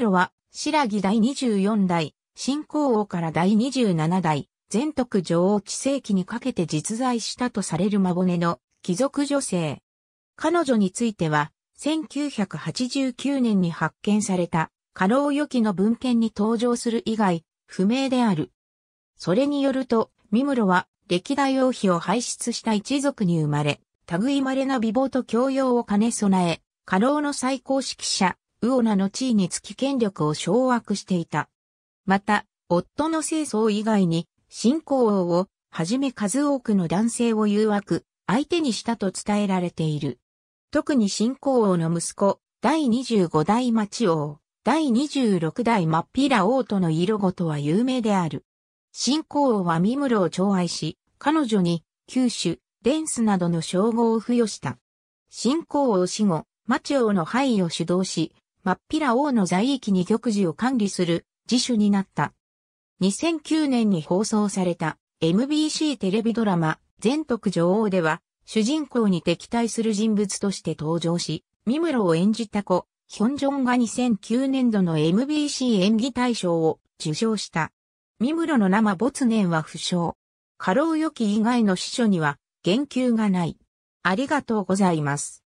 ロは、白木第24代、新皇王から第27代、全徳女王治世紀にかけて実在したとされる孫根の貴族女性。彼女については、1989年に発見された、過労予期の文献に登場する以外、不明である。それによると、三室は、歴代王妃を輩出した一族に生まれ、類稀な美貌と教養を兼ね備え、過労の最高指揮者、ウオナの地位につき権力を掌握していた。また、夫の清掃以外に、新皇王をはじめ数多くの男性を誘惑、相手にしたと伝えられている。特に新皇王の息子、第25代町王、第26代マッピラ王との色ごとは有名である。新皇王はミムロを寵愛し、彼女に、九州、デンスなどの称号を付与した。新皇王死後、町王の廃を主導し、真っ平王の在域に玉樹を管理する自主になった。2009年に放送された MBC テレビドラマ全徳女王では主人公に敵対する人物として登場し、ミムロを演じた子、ヒョンジョンが2009年度の MBC 演技大賞を受賞した。ミムロの生没年は不詳。過労予期以外の司書には言及がない。ありがとうございます。